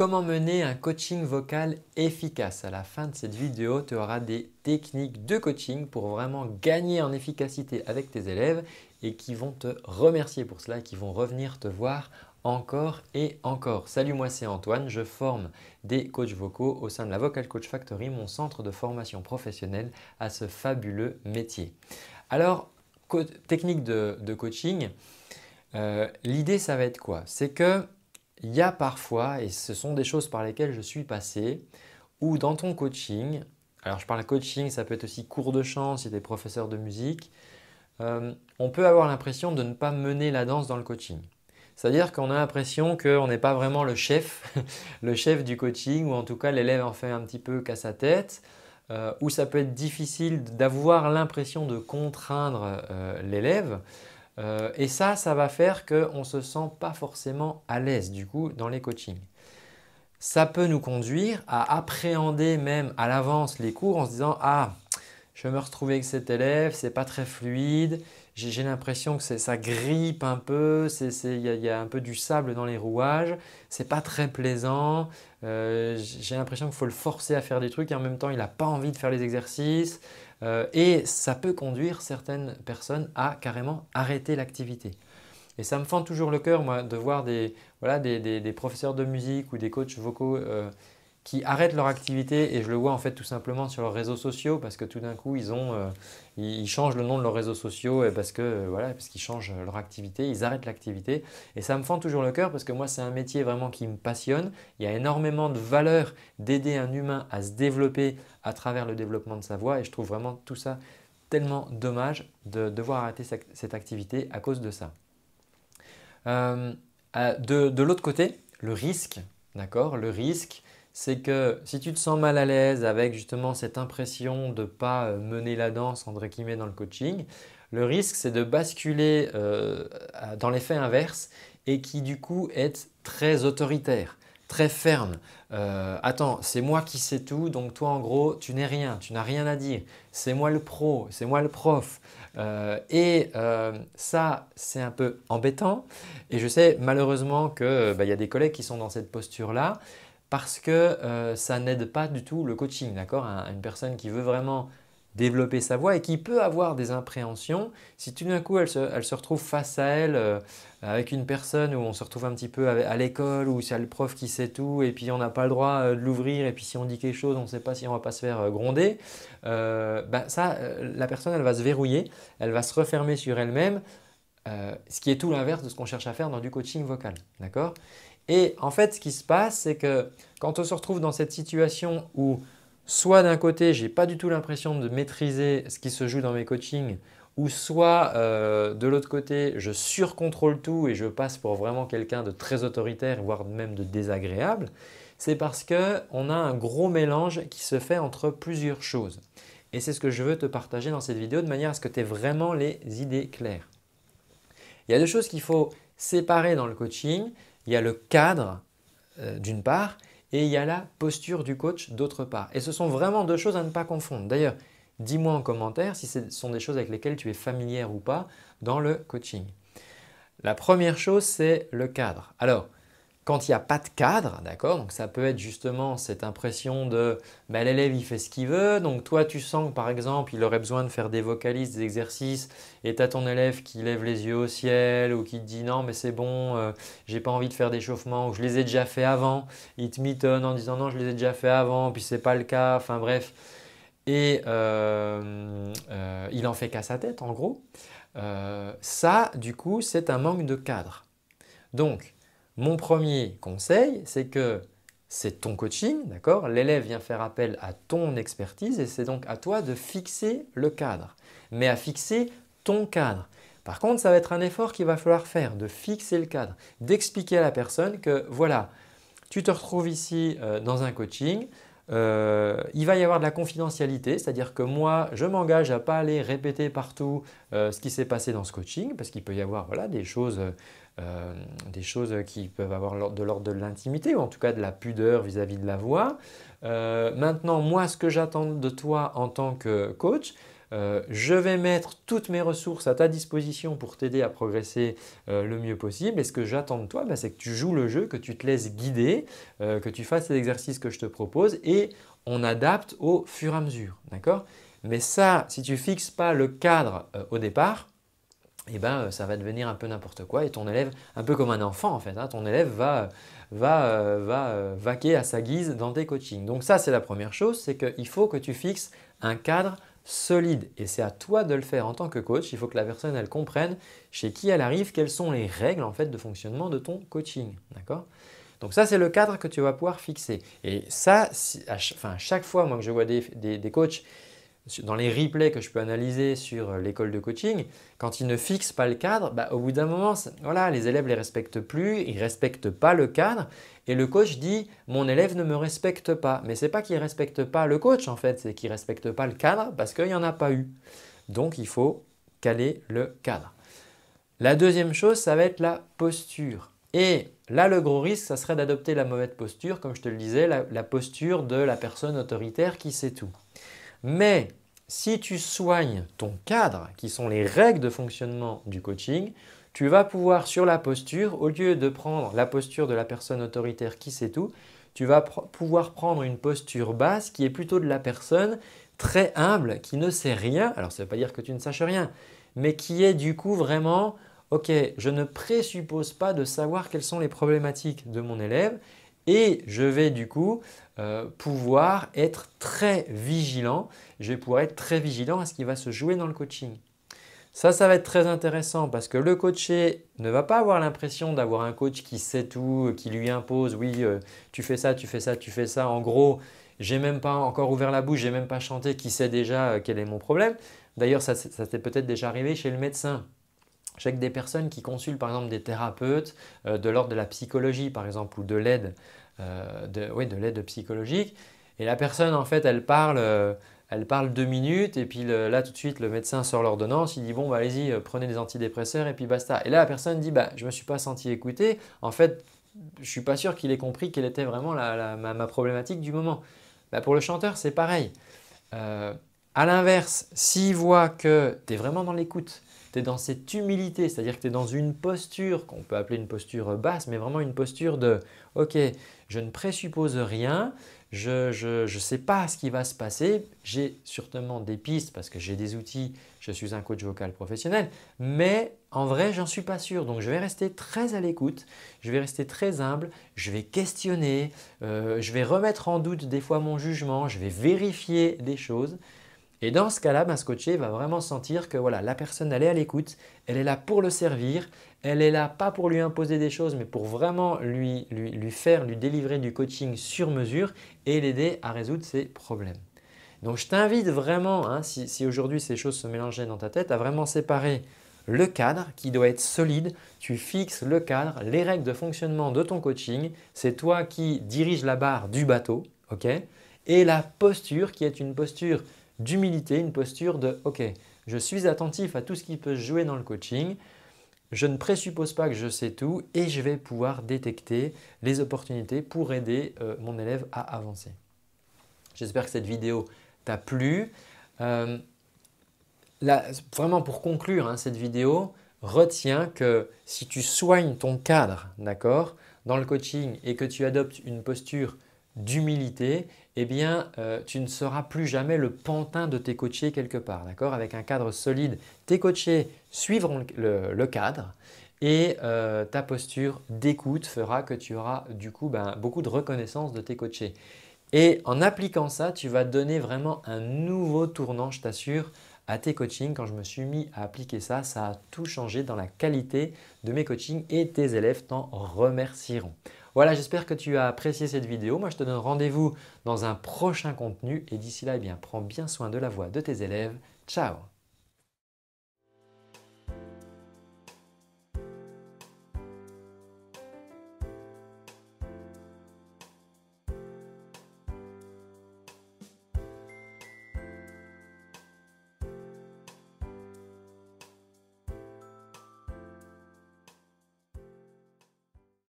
Comment mener un coaching vocal efficace À la fin de cette vidéo, tu auras des techniques de coaching pour vraiment gagner en efficacité avec tes élèves et qui vont te remercier pour cela, et qui vont revenir te voir encore et encore. Salut, moi c'est Antoine, je forme des coachs vocaux au sein de la Vocal Coach Factory, mon centre de formation professionnelle à ce fabuleux métier. Alors, technique de, coaching, euh, l'idée ça va être quoi C'est que il y a parfois, et ce sont des choses par lesquelles je suis passé, où dans ton coaching, alors je parle coaching, ça peut être aussi cours de chant si tu es professeur de musique, euh, on peut avoir l'impression de ne pas mener la danse dans le coaching. C'est-à-dire qu'on a l'impression qu'on n'est pas vraiment le chef, le chef du coaching, ou en tout cas l'élève en fait un petit peu qu'à sa tête, euh, ou ça peut être difficile d'avoir l'impression de contraindre euh, l'élève. Euh, et ça, ça va faire qu'on ne se sent pas forcément à l'aise du coup dans les coachings. Ça peut nous conduire à appréhender même à l'avance les cours en se disant Ah, je me retrouver avec cet élève, c'est pas très fluide, j'ai l'impression que ça grippe un peu, il y, a un peu du sable dans les rouages, c'est pas très plaisant, euh, j'ai l'impression qu'il faut le forcer à faire des trucs et en même temps il n'a pas envie de faire les exercices, euh, et ça peut conduire certaines personnes à carrément arrêter l'activité. Et ça me fend toujours le cœur, moi, de voir des, professeurs de musique ou des coachs vocaux euh, qui arrêtent leur activité et je le vois en fait tout simplement sur leurs réseaux sociaux parce que tout d'un coup ils ont euh, ils, changent le nom de leurs réseaux sociaux et parce que euh, voilà parce qu'ils changent leur activité, ils arrêtent l'activité et ça me fend toujours le cœur parce que moi c'est un métier vraiment qui me passionne, il y a énormément de valeur d'aider un humain à se développer à travers le développement de sa voix et je trouve vraiment tout ça tellement dommage de devoir arrêter cette activité à cause de ça. Euh, de, de l'autre côté, le risque, d'accord Le risque, c'est que si tu te sens mal à l'aise avec justement cette impression de ne pas euh, mener la danse, André guillemets, dans le coaching, le risque, c'est de basculer euh, dans l'effet inverse et qui du coup est très autoritaire, très ferme. Euh, attends, c'est moi qui sais tout, donc toi en gros, tu n'es rien, tu n'as rien à dire. C'est moi le pro, c'est moi le prof. et ça, c'est un peu embêtant. Et je sais malheureusement qu'il bah, y a des collègues qui sont dans cette posture-là parce que euh, ça n'aide pas du tout le coaching, d'accord Une personne qui veut vraiment développer sa voix et qui peut avoir des impréhensions, si tout d'un coup elle se, elle se, retrouve face à elle euh, avec une personne où on se retrouve un petit peu à, l'école, où c'est le prof qui sait tout et puis on n'a pas le droit euh, de l'ouvrir et puis si on dit quelque chose on ne sait pas si on va pas se faire gronder, bah, ça, la personne elle va se verrouiller, elle va se refermer sur elle-même, ce qui est tout l'inverse de ce qu'on cherche à faire dans du coaching vocal, d'accord et en fait, ce qui se passe, c'est que quand on se retrouve dans cette situation où soit d'un côté, n'ai pas du tout l'impression de maîtriser ce qui se joue dans mes coachings, ou soit euh, de l'autre côté, je surcontrôle tout et je passe pour vraiment quelqu'un de très autoritaire, voire même de désagréable, c'est parce qu'on a un gros mélange qui se fait entre plusieurs choses. Et c'est ce que je veux te partager dans cette vidéo de manière à ce que tu aies vraiment les idées claires. Il y a deux choses qu'il faut séparer dans le coaching. Il y a le cadre euh, d'une part et il y a la posture du coach d'autre part. Et ce sont vraiment deux choses à ne pas confondre. D'ailleurs, dis-moi en commentaire si ce sont des choses avec lesquelles tu es familière ou pas dans le coaching. La première chose, c'est le cadre. Alors, quand il n'y a pas de cadre, d'accord Donc ça peut être justement cette impression de bah, l'élève il fait ce qu'il veut, donc toi tu sens que par exemple il aurait besoin de faire des vocalistes, des exercices, et tu as ton élève qui lève les yeux au ciel ou qui te dit non mais c'est bon, euh, j'ai pas envie de faire d'échauffement, ou je les ai déjà fait avant, il te mitonne en disant non je les ai déjà fait avant, puis c'est pas le cas, enfin bref. Et euh, euh, il en fait qu'à sa tête en gros. ça du coup c'est un manque de cadre. Donc, mon premier conseil, c'est que c'est ton coaching, d'accord L'élève vient faire appel à ton expertise et c'est donc à toi de fixer le cadre, mais à fixer ton cadre. Par contre, ça va être un effort qu'il va falloir faire, de fixer le cadre, d'expliquer à la personne que voilà, tu te retrouves ici euh, dans un coaching, euh, il va y avoir de la confidentialité, c'est-à-dire que moi, je m'engage à ne pas aller répéter partout euh, ce qui s'est passé dans ce coaching, parce qu'il peut y avoir des choses euh, des choses qui peuvent avoir de l'ordre de l'intimité, ou en tout cas de la pudeur vis-à-vis de la voix. Euh, maintenant, moi, ce que j'attends de toi en tant que coach, euh, je vais mettre toutes mes ressources à ta disposition pour t'aider à progresser le mieux possible. Et ce que j'attends de toi, bah, c'est que tu joues le jeu, que tu te laisses guider, que tu fasses les exercices que je te propose et on adapte au fur et à mesure. D'accord Mais ça, si tu fixes pas le cadre au départ, eh ben, euh, ça va devenir un peu n'importe quoi. Et ton élève, un peu comme un enfant en fait, hein, ton élève va, va, euh, va euh, vaquer à sa guise dans tes coachings. Donc ça, c'est la première chose, c'est qu'il faut que tu fixes un cadre solide. Et c'est à toi de le faire en tant que coach. Il faut que la personne, elle comprenne chez qui elle arrive, quelles sont les règles en fait de fonctionnement de ton coaching. D'accord donc ça, c'est le cadre que tu vas pouvoir fixer. Et ça, à, enfin, chaque fois, moi, que je vois des, des coachs dans les replays que je peux analyser sur euh, l'école de coaching, quand ils ne fixent pas le cadre, bah, au bout d'un moment, les élèves ne les respectent plus, ils ne respectent pas le cadre, et le coach dit « mon élève ne me respecte pas ». Mais ce n'est pas qu'il ne respecte pas le coach en fait, c'est qu'il ne respecte pas le cadre parce qu'il n'y en a pas eu. Donc il faut caler le cadre. La deuxième chose, ça va être la posture. Et là, le gros risque, ça serait d'adopter la mauvaise posture, comme je te le disais, la posture de la personne autoritaire qui sait tout. Mais si tu soignes ton cadre, qui sont les règles de fonctionnement du coaching, tu vas pouvoir sur la posture, au lieu de prendre la posture de la personne autoritaire qui sait tout, tu vas pouvoir prendre une posture basse qui est plutôt de la personne très humble, qui ne sait rien, alors ça ne veut pas dire que tu ne saches rien, mais qui est du coup vraiment, ok, je ne présuppose pas de savoir quelles sont les problématiques de mon élève, et je vais du coup euh, pouvoir être très vigilant. Je vais pouvoir être très vigilant à ce qui va se jouer dans le coaching. Ça, ça va être très intéressant parce que le coaché ne va pas avoir l'impression d'avoir un coach qui sait tout, qui lui impose, oui, euh, tu fais ça, tu fais ça, tu fais ça. En gros, j'ai même pas encore ouvert la bouche, j'ai même pas chanté, qui sait déjà euh, quel est mon problème. D'ailleurs, ça, ça peut-être déjà arrivé chez le médecin. Je des personnes qui consultent par exemple des thérapeutes euh, de l'ordre de la psychologie par exemple ou de l'aide euh, psychologique et la personne en fait elle parle, euh, elle parle deux minutes et puis là tout de suite le médecin sort l'ordonnance, il dit bon bah, allez-y prenez des antidépresseurs et puis basta. Et là la personne dit bah je me suis pas senti écoutée, en fait je suis pas sûr qu'il ait compris quelle était vraiment la, ma, problématique du moment. Bah, pour le chanteur c'est pareil. À l'inverse, s'il voit que tu es vraiment dans l'écoute, tu es dans cette humilité, c'est-à-dire que tu es dans une posture qu'on peut appeler une posture euh, basse, mais vraiment une posture de OK, je ne présuppose rien, je ne sais pas ce qui va se passer, j'ai certainement des pistes parce que j'ai des outils, je suis un coach vocal professionnel, mais en vrai, j'en suis pas sûr. Donc, je vais rester très à l'écoute, je vais rester très humble, je vais questionner, euh, je vais remettre en doute des fois mon jugement, je vais vérifier des choses. Et dans ce cas-là, ce coaché va vraiment sentir que voilà, la personne, elle est à l'écoute, elle est là pour le servir, elle est là pas pour lui imposer des choses, mais pour vraiment lui, faire, lui délivrer du coaching sur mesure et l'aider à résoudre ses problèmes. Donc je t'invite vraiment, hein, si, aujourd'hui ces choses se mélangeaient dans ta tête, à vraiment séparer le cadre qui doit être solide. Tu fixes le cadre, les règles de fonctionnement de ton coaching. C'est toi qui diriges la barre du bateau, ok Et la posture qui est une posture d'humilité, une posture de OK, je suis attentif à tout ce qui peut se jouer dans le coaching, je ne présuppose pas que je sais tout et je vais pouvoir détecter les opportunités pour aider euh, mon élève à avancer. J'espère que cette vidéo t'a plu. Euh, vraiment pour conclure hein, cette vidéo, retiens que si tu soignes ton cadre, d'accord, dans le coaching et que tu adoptes une posture d'humilité, eh bien, euh, tu ne seras plus jamais le pantin de tes coachés quelque part, d'accord Avec un cadre solide, tes coachés suivront le, cadre et euh, ta posture d'écoute fera que tu auras du coup ben, beaucoup de reconnaissance de tes coachés. Et en appliquant ça, tu vas donner vraiment un nouveau tournant, je t'assure, à tes coachings. Quand je me suis mis à appliquer ça, ça a tout changé dans la qualité de mes coachings et tes élèves t'en remercieront. Voilà, j'espère que tu as apprécié cette vidéo. Moi, je te donne rendez-vous dans un prochain contenu et d'ici là, eh bien, prends bien soin de la voix de tes élèves. Ciao